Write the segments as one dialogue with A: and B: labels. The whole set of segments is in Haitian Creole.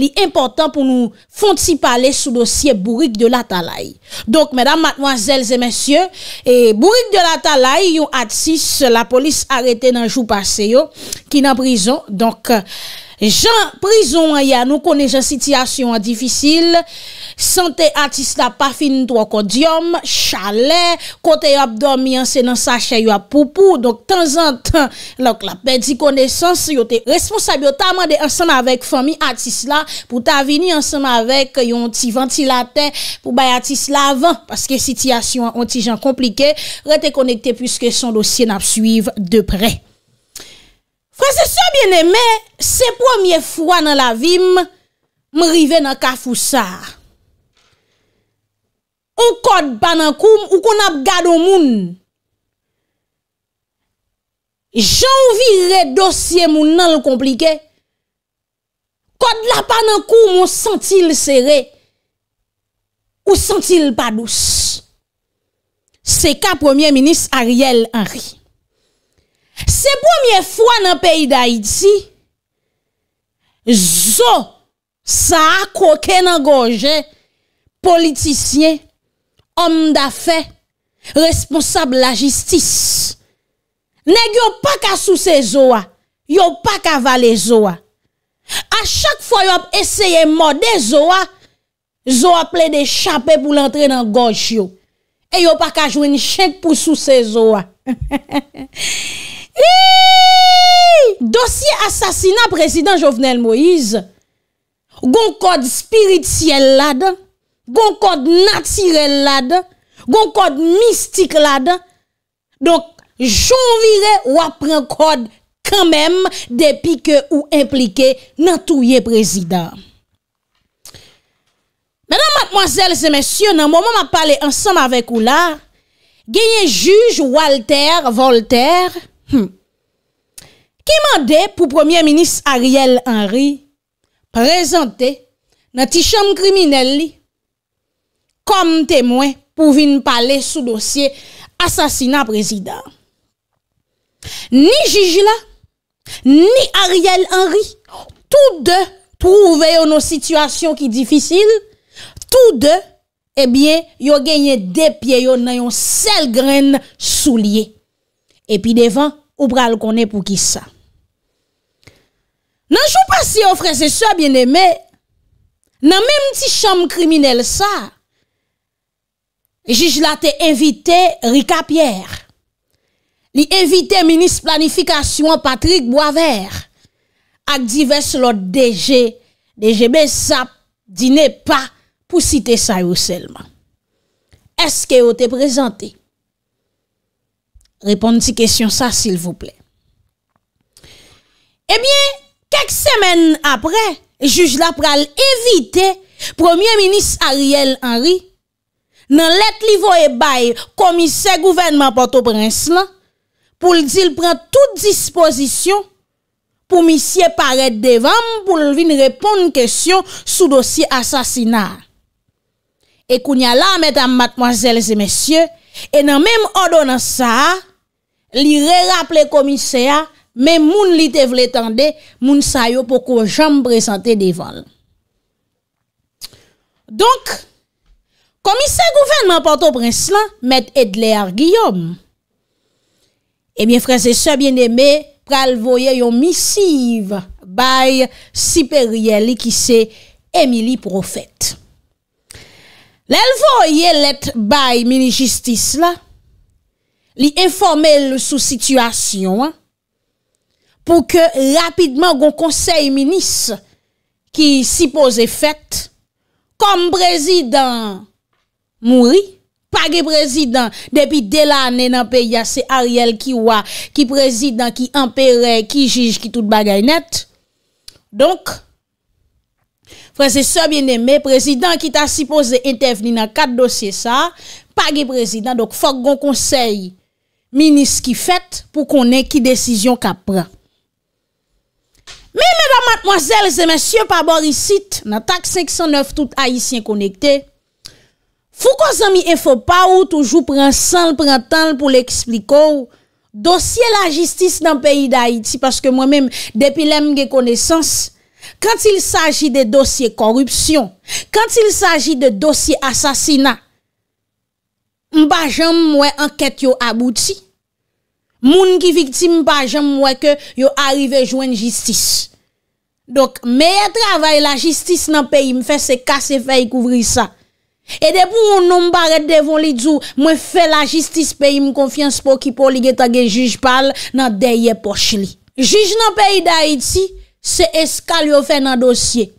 A: ...li important pou nou fonti pale sou dosye Bourik de e la Talaye. Donk, mèdam, matmwazèlzè, mèsyè, Bourik de la Talaye yon atsis la polis arete nan jou paseyo, ki nan brison, donk... Jan, prizon wanyan nou kone jan sityasyon an difisil. Sante atis la pa finn to akodyom, chale, kote yo ap dormi an senan sa chay yo ap popou. Donk tan zan tan, lak la pedi kone sans yo te responsabyo ta mande ansan avèk fami atis la pou ta avini ansan avèk yon ti vantilaten pou bay atis la avan. Paske sityasyon an ti jan komplike, rete konekte pwiske son dosyen ap suiv de prey. Fransese sou bien eme, se promye fwa nan la vim, m rive nan ka fousa. Ou kod panan koum, ou kon ap gado moun. Jou virre dosye moun nan l komplike. Kod la panan koum, ou sentil sere. Ou sentil pa dous. Se ka promye minis Ariel Henry. Se pwemye fwa nan peyi da iti, zo sa akwoke nan goje, politisyen, om da fe, responsable la jistis. Neg yo pa ka souse zo a, yo pa ka vale zo a. A chak fwa yo ap eseye mode zo a, zo a ple de chapè pou lantre nan goje yo. E yo pa ka jwen chenk pou souse zo a. Dosye asasina prezident Jovenel Moïse Gon kode spirityel lade Gon kode natirel lade Gon kode mistik lade Donk jounvire wapren kode Kanmem depi ke ou implike Nan touye prezident Menan matmoazel se mensyon Nan mou mou ma pale ansam avek ou la Genye juj Walter Voltaire Hmm. keman de pou premier minis Ariel Henry prezante nan ti chan kriminelli kom temwen pou vin pale sou dosye asasina prezident. Ni Jijila, ni Ariel Henry, tou de trouve yo nou situasyon ki difisil, tou de, ebyen, eh yo genye depye yo nan yon sel gren sou liye. E pi devan, Ou pral konen pou ki sa? Nan chou pa si yo freze sa, Bienemè, Nan menm ti chanm kriminel sa, Jij la te evite Rika Pierre, Li evite Minis planifikasyon Patrick Boisvert, Ak di ves Lod DG, DG Benzap, Di ne pa pou site sa yo selman. Eske yo te prezante? Ok. Reponde ti kesyon sa, s'il vous plaît. Ebyen, eh kek semen apre, juj la pral evite, Premier Minis Ariel Henry, nan let li vo e bay, komise gouvernement Port-au-Prince la, pou l'dil pran tout disposition, pou misye paret devan, pou l'vin reponde kesyon sou dosi asasinar. E kounya la, metan matmoazel zemesye, e nan mem odonan sa a, li re-raple komise ya, men moun li te vle tende, moun sayo poko jom prezante de val. Donk, komise gouvenman pato prens la, met edle ar Giyom. E eh mien franse se bien eme, pral voye yon misiv baye siperye li ki se emili profet. Lel voye let baye mini jistis la, li informel sou situasyon, pou ke rapidman goun konsey minis ki sipoze fet, kom prezidant mouri, pa ge prezidant depi dela ane nan pe yase Ariel Kiwa, ki prezidant ki empere, ki jige, ki tout bagay net. Donk, prezidant se bieneme, prezidant ki ta sipoze entevni nan kat dosye sa, pa ge prezidant, donk fok goun konsey, Minis ki fet pou konen ki desisyon ka pran. Me, meba matmoazel, ze mensyon pa bor isit, nan tak 509 tout Haitien konekte, fou kon zan mi enfo pa ou toujou pran san l pran tan l pou l ekspliko dosye la jistis nan peyi da Haiti, paske mwen menm depi lem gen konesans, kant il saji de dosye korupsyon, kant il saji de dosye asasina, mba jom mwen anket yo abouti, Moun ki viktim pa jem mweke yo arrive joen jistis. Dok, meye travay la jistis nan peyi mfe se kase fey kouvri sa. E depou ou nou mparet devon li djou, mwen fe la jistis peyi mkonfians po ki poli geta ge juj pal nan deye poch li. Juj nan peyi da iti, se eskal yo fe nan dosye.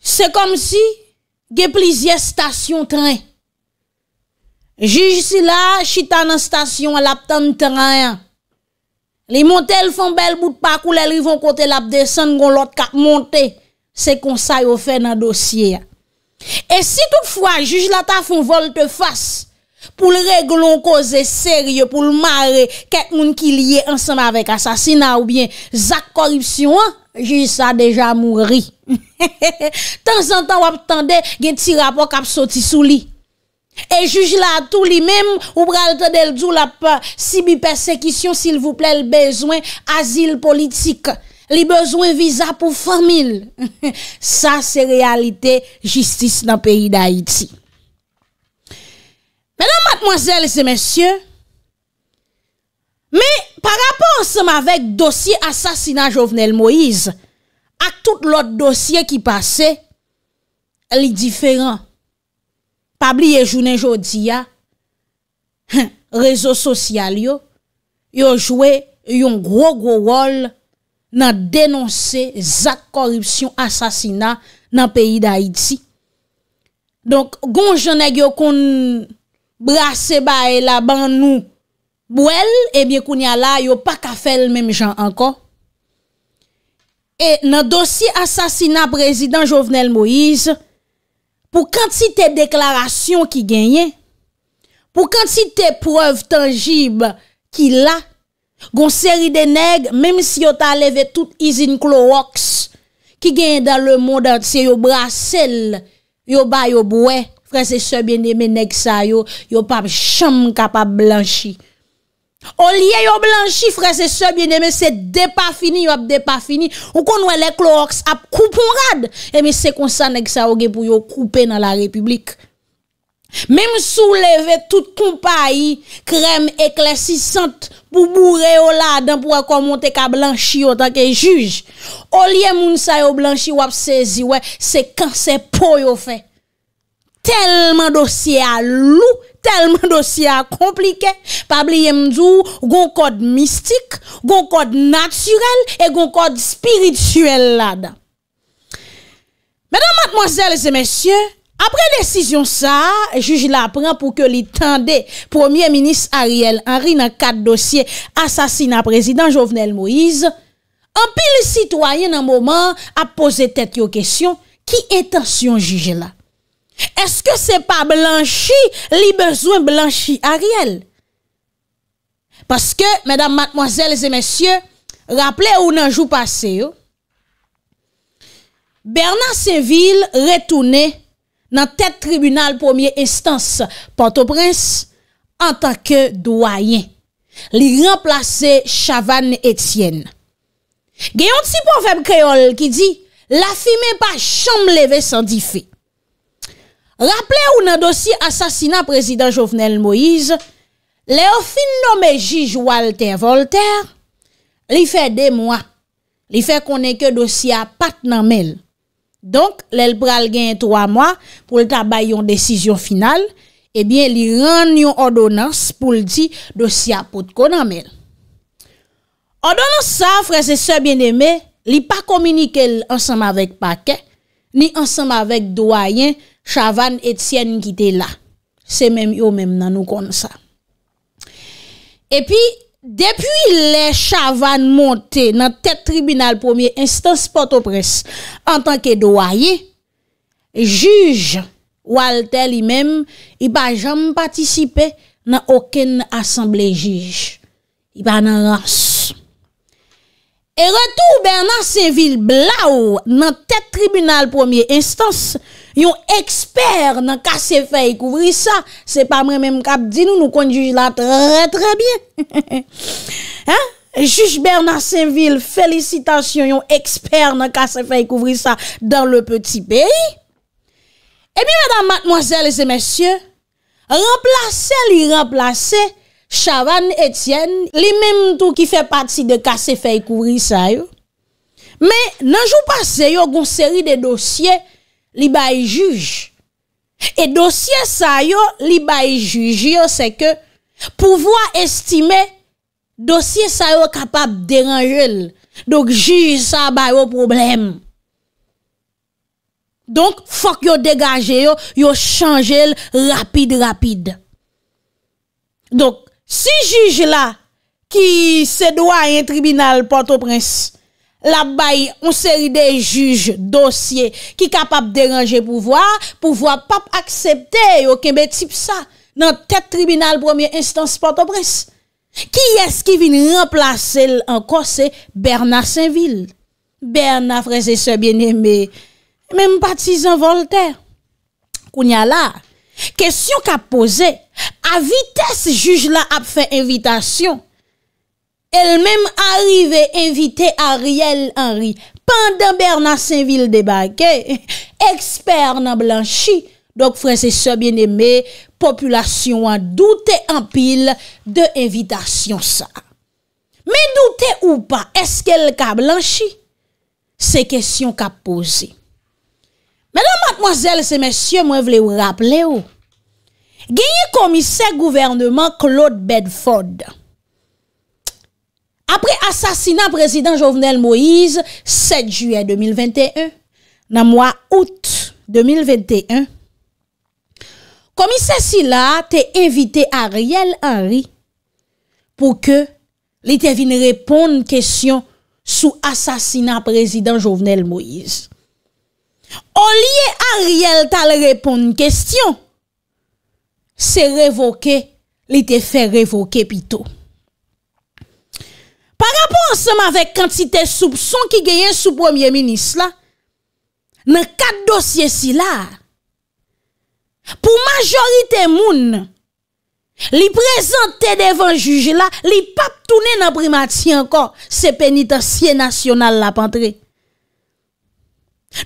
A: Se kom si ge plizye stasyon trey. Juj si la, chitan an stasyon, al ap tan tan ayan. Li monte el fon bel bout pa kou lel rivon kote l ap desen goun lot kap monte se konsay ou fe nan dosye a. E si toutfwa, juj la ta fon volte fase pou l reglon koze serye pou l mare ket moun ki liye ansanm avek asasina ou bien zak koripsyon, juj sa dejan mouri. Tan zan tan wap tande gen ti rapo kap soti sou li. E jujilatou li mem ou bralte del djou la pa Sibi persekisyon sil vouple l bezwen Azil politik Li bezwen viza pou formil Sa se realite justice nan peyi da Haiti Menan matmoazel se mensyen Me par rapport seman vek dosye asasina Jovenel Moise A tout lot dosye ki pase Li diferan pabli ye jounen jodi ya, rezo sosyal yo, yo jwe yon gro gro wol nan denonse zak korupsyon asasina nan peyi da Haiti. Donk, goun jonek yo kon brase bae la ban nou bouel, ebyen eh koun yala yo pa ka fel menm jan ankon. E nan dosi asasina prezident Jovenel Moïse, pou kant si te deklarasyon ki genyen, pou kant si te preuve tangib ki la, gon seri de neg, mem si yo ta leve tout izin klo roks, ki genyen dan le moun dante se yo brasel, yo ba yo boue, frese se biene menek sa yo, yo pap chanm kapap blanchi. O liye yo blanchi fre se sebyen Eme se depa fini wap depa fini Ou kon wè le klorox ap koupon rad Eme se konsan ek sa ouge pou yo koupe nan la republik Mem souleve tout koumpayi Krem eklesisant Pou bourre yo la Dan pou akomonte ka blanchi yo tanke juj O liye moun sa yo blanchi wap sezi wè Se kan se po yo fe Telman dosye a lou Telman dosye a komplike, pabliye mdou, goun kod mistik, goun kod naturel, e goun kod spirituel la dan. Medan matmozèles e mèsyè, apre desisyon sa, juji la apren pou ke li tende premier minis Ariel Henry nan kat dosye asasina prezident Jovenel Moïse, an pi le sitwayen nan mouman a pose tet yo kesyon ki etasyon juji la. Eske se pa blanchi li bezwen blanchi a riel? Paske, medan matmoazel e zemensye, raple ou nan jou pase yo, Bernard Seville retoune nan tèt tribunal pwomye instans pwanto prens an takke doayen. Li remplase Chavanne Etienne. Geyon ti pou an feb kreol ki di, la fi me pa chanm leve san di fe. Rappele ou nan dosi asasina prezident Jovenel Moïse, le ofin nome Jijou Walter Voltaire, li fe de mwa, li fe konen ke dosi apat nan mel. Donk, lel pral gen yon 3 mwa pou l tabay yon desisyon final, ebyen li ran yon odonans pou l di dosi apot konan mel. Odonans sa, freze se bien eme, li pa komunike l ansam avek pake, ni ansam avek doyen Chavan et sien ki te la. Se men yo men nan nou kon sa. E pi, depi le chavan monte nan tet tribunal premier instance Port-au-Presse, an tanke doaye, juj, Walter li men, i ba jam patisipe nan oken asemble juj. I ba nan rase. E retou bè nan se vil bla ou nan tet tribunal premier instance Port-au-Presse, yon eksper nan kase fey kouvri sa, se pa mwen men mkap di nou nou kondju la tre tre bien. Juj Bernard Saintville, felicitasyon, yon eksper nan kase fey kouvri sa dan le peti peyi. E eh mi, madame, mademoiselles et messieurs, remplase li, remplase, Chavanne, Etienne, li menm tou ki fe pati de kase fey kouvri sa yo, men nan jou pase yo goun seri de dosyey Li bayi juj. E dosye sa yo, li bayi juj yo se ke pouvoa estime dosye sa yo kapap deranj el. Dok juj sa bayi yo problem. Donk fok yo degaje yo, yo chanj el rapide rapide. Donk si juj la ki se do a yon tribunal porto prensi La bayi, on seri de juj dosye ki kapap deranje pou vwa, pou vwa pap aksepte yo keme tip sa nan tet tribunal premier instance portobres. Ki eski vin remplase l an kos se Bernard Saintville. Bernard frese se bieneme, menm patizan Voltaire. Koun ya la, kesyon ka pose, a vites juj la ap fe invitasyon. El mèm arrivé invité Ariel Henry, pandan Bernard Saint-Ville débagé, eksper nan blanchi, dok fransèche bien-aimé, populasyon an douté an pile de invitation sa. Mè douté ou pa, eske el ka blanchi, se kèsyon ka posi. Mèdame, matmozèl, se mèsyon, mwen vle ou rap lè ou. Oh, Gèye komise gouvernement Claude Bedford, apre asasina prezident Jovenel Moïse 7 juyè 2021 nan mwa out 2021 komise si la te evite Ariel Henry pou ke li te vin repon n kèsyon sou asasina prezident Jovenel Moïse o liye Ariel tal repon n kèsyon se revoke li te fe revoke pito pa rapor seman vek kantite soubson ki geyen sou premier minis la, nan kat dosye si la, pou majorite moun, li prezante devan juji la, li pap tounen apri mati ankon, se penitansye nasyonal la pantre.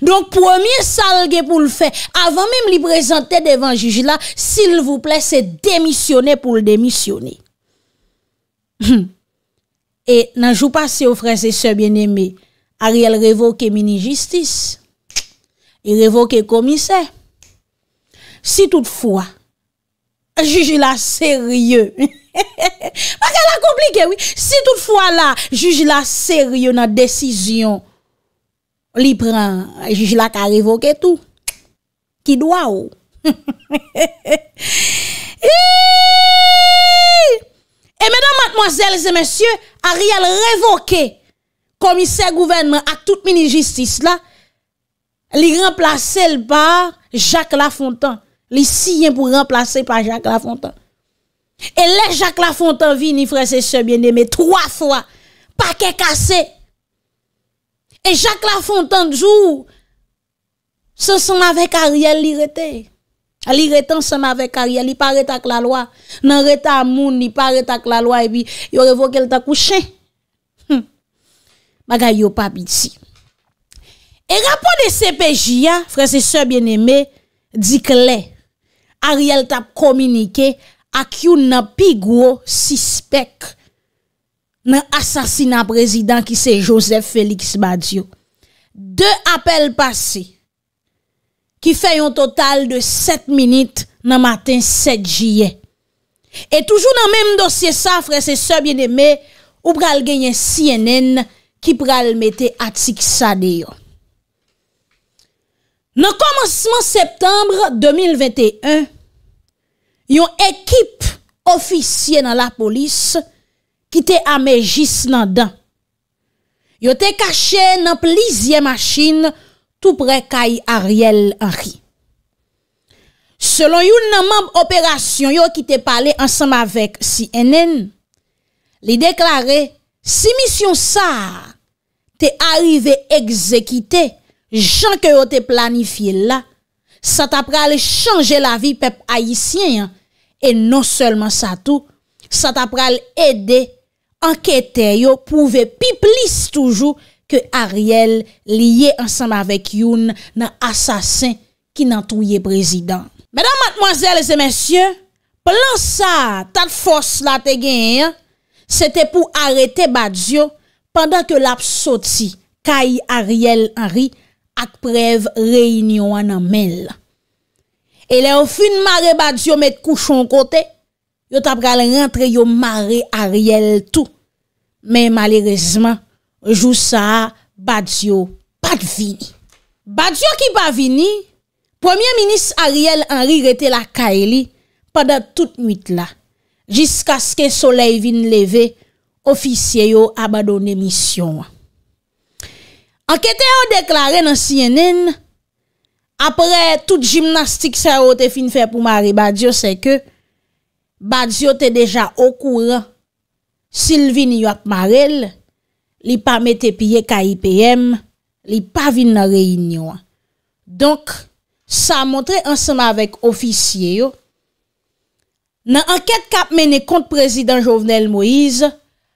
A: Donk premier salge pou l'fe, avan mèm li prezante devan juji la, si l vou ple se demisyone pou l demisyone. Hmm. E nan jou passe ou franse se bien eme, a riel revoke mini-justis. E revoke komise. Si toutfwa, jujila serye. Maka la komplike, oui. Si toutfwa la, jujila serye nan desisyon, li pran, jujila ka revoke tou. Ki dwa ou. E mena matmoazel se mensyen, Ariel révoqué commissaire gouvernement à toute mini justice là, li remplacer par Jacques Lafontaine. les siyen pour remplacer par Jacques Lafontaine. Et là Jacques Lafontaine vini frère et sœurs bien-aimés trois fois paquet cassé. Et Jacques Lafontaine jour se sont avec Ariel li Ali rete ensemble avec Ariel, il paraît avec la loi. Non rete à moun, il paraît avec la loi et puis il révoqué le couché. Hmm. Hein? Hum. Bagay yo pas petit. Et rapport de CPJ, frères et sœurs bien-aimés, dit que Ariel t'a communiqué à qui nan pi gros suspect nan assassinat président qui c'est Joseph Félix Badio. Deux appels passés ki fè yon total de 7 minit nan matin 7 jiyen. E toujou nan menm dosye safre se sebyen eme, ou pral genyen CNN ki pral mette atik sa diyo. Nan komanseman septembre 2021, yon ekip ofisye nan la polis, ki te amegis nan dan. Yo te kache nan plizye machin nan tou prek kay Ariel Henry. Selon yon nanmanb operasyon yo ki te pale ansanm avek CNN, li deklare, si misyon sa te arrive ekzekite, jan ke yo te planifi la, non sa ta prele chanje la vi pep ayisyen, e non selman sa tou, sa ta prele ede, anketen yo pouve pi plis toujou, ke Ariel liye ansanm avèk youn nan asasin ki nan touye prezident. Mèdam matmoazèl e zè mèsyè, plan sa, tat fòs la te gen yon, se te pou arete badzio pandan ke lap soti kay Ariel Henry ak prev reynyon nan mèl. E lè ou fin mare badzio met kouchon kote, yo tap gale rentre yo mare Ariel tou. Men malirizman, Joussa Badiou pat vini. Badiou ki pa vini, Premier Ministre Ariel Henry rete la kaeli padat tout nwit la. Jiska ske solei vin leve, ofisye yo abadone misyon. Anketè yo deklare nan siyenen, apre tout jimnastik sa yo te fin fe pou mari Badiou, se ke Badiou te deja okour, Silvini yo akmarel, li pa mette piye ka IPM, li pa vin nan reynyon. Donk, sa a montre ansama vek ofisye yo, nan anket kap mene kont prezident Jovenel Moïse,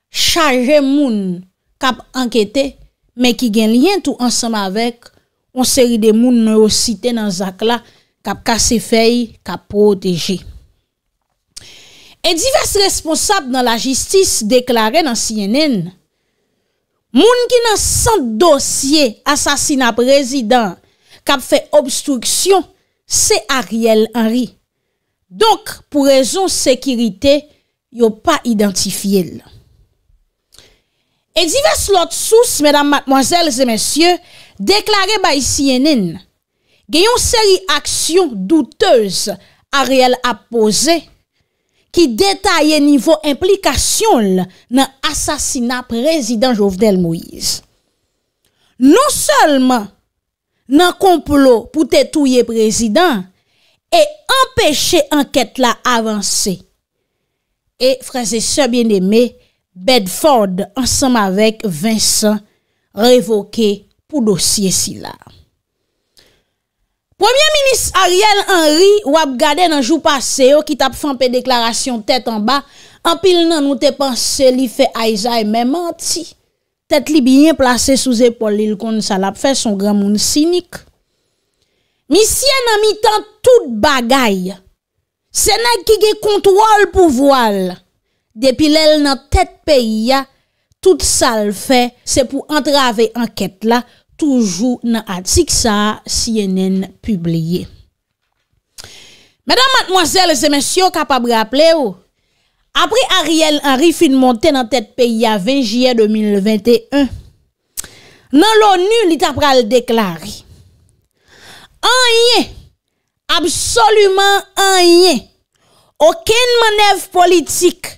A: chaje moun kap anketè, me ki gen lyen tou ansama vek, konseri de moun mè yo site nan zak la, kap kase fey, kap proteje. E divers responsab nan la jistis deklare nan CNN, Moun ki nan san dosye asasina prezident kap fe obstruksyon, se Ariel Henry. Donk, pou rezon sekirite, yo pa identifiye l. Edi ves lot sous, mèdam matmoazèl zè mèsyè, deklare bay si yenin, genyon seri aksyon doutez Ariel ap posey, ki detaye nivou implikasyon nan asasina prezident Jovdel Moïse. Non selman nan komplo pou tetouye prezident, e empèche anket la avansè. E frase se bien eme, Bedford ansam avek Vincent revoke pou dosye sila. Premye minis Ariel Henry wap gade nan jou pase yo ki tap fanpe deklarasyon tet anba, anpil nan nou te panse li fe aizay e me manti. Tet li biyen plase sou zepol li lkon salap fe son gran moun sinik. Misye nan mi tan tout bagay, senak ki ge kontwal pou voal. Depi lel nan tet pe ya, tout sal fe se pou antrave anket la, Toujou nan atik sa si yenen publiye. Mèdam matmoazèl, zè mensyon kapabre aple ou, apri Ariel Henry fin monte nan tèt peyi ya 20 jye 2021, nan l'ONU li tapra l'deklari. Anye, absolouman anye, okèn manev politik,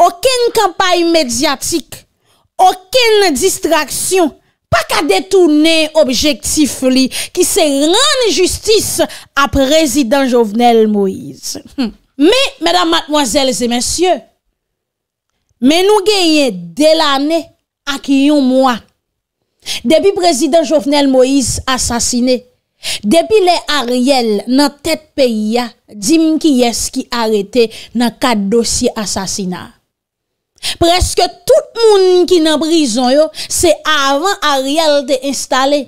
A: okèn kampay medyatik, okèn distraksyon, Pa ka detounen objektif li ki se rane justis ap prezident Jovenel Moïse. Me, medan matmoazel zemensye, me nou geye delane ak yon mwa. Depi prezident Jovenel Moïse asasine, depi le ariel nan tet peyi ya, dim ki yes ki arete nan kat dosye asasina. Preske tout moun ki nan brison yo, se avan a riyal te installe.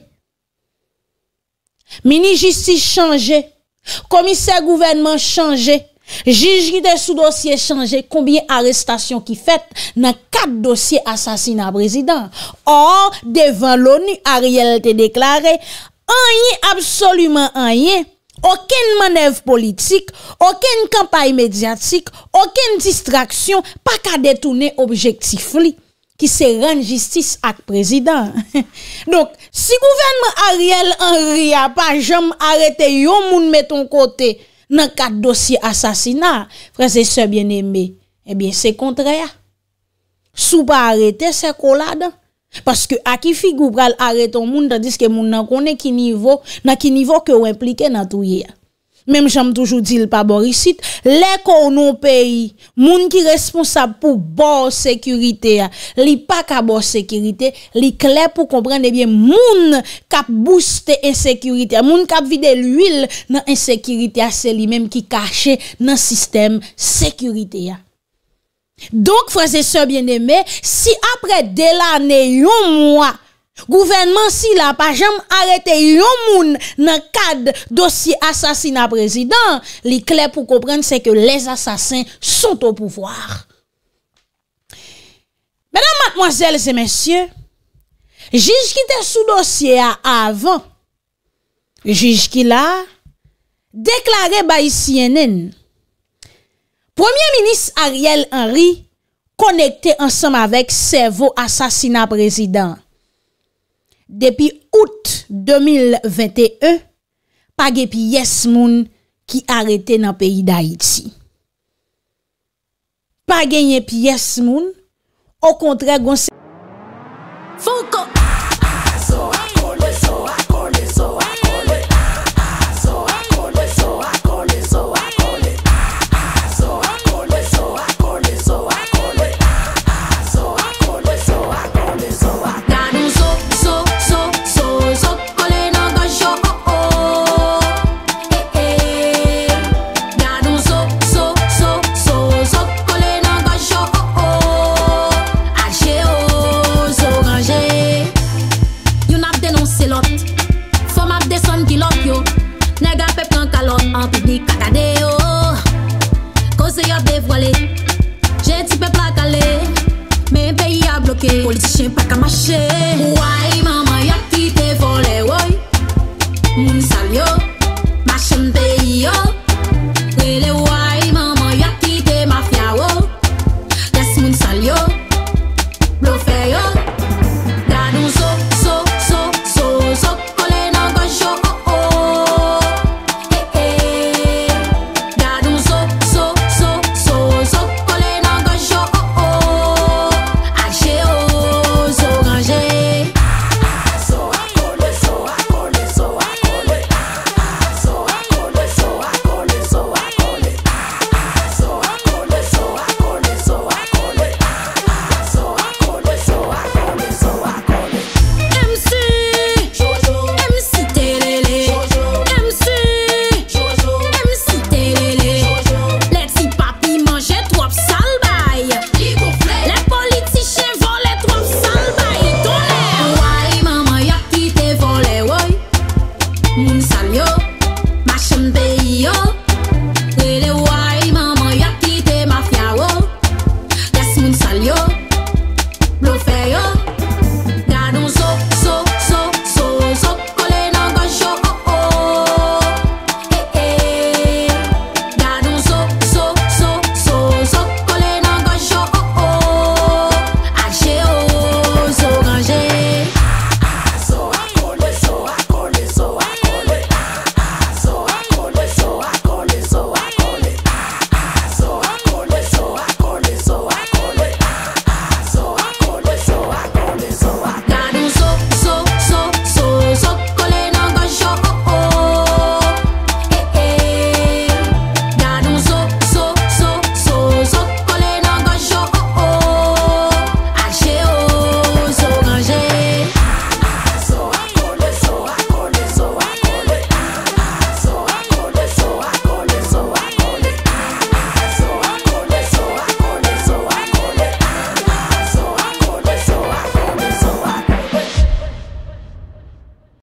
A: Mini justice chanje, komiser gouvenman chanje, jiji de sou dosye chanje, kombien arrestasyon ki fet, nan kat dosye asasina prezident. Or, devan l'ONU a riyal te deklare, anye, absolumen anye, Aken manev politik, aken kampay medyatik, aken distraksyon, pa ka detounen objektif li. Ki se ren jistis ak prezident. Donk, si gouvenmen Ariel Henry a pa jom arete yo moun meton kote nan kat dosi asasina, franse se eh bien eme, ebyen se kontre ya. Sou pa arete se kolade a. Paske akifik ou pral areton moun ta diske moun nan kone ki nivou, nan ki nivou ke ou implike nan touye ya. Mem jame toujou dil pa borisit, le konon peyi, moun ki responsab pou bor sekurite ya, li pa ka bor sekurite, li kle pou komprende bien moun kap booste en sekurite ya, moun kap vide l'uil nan en sekurite ya, se li mem ki kache nan sistem sekurite ya. Donk fwese se byen eme, si apre de la ne yon mwa, gouvenman si la pa jam arete yon moun nan kad dosye asasina prezident, li kle pou kopren se ke les asasin son to pouvoar. Mwenan matmoazel se mensyen, jij ki te sou dosye a avan, jij ki la deklare ba isi enen, Premier Minis Ariel Henry konekte ansam avek servo asasina prezident. Depi out 2021, pa gen pi yes moun ki arete nan peyi da iti. Pa gen gen pi yes moun, o kontre goun se... Fonko...
B: Salyo, mas yon dey yo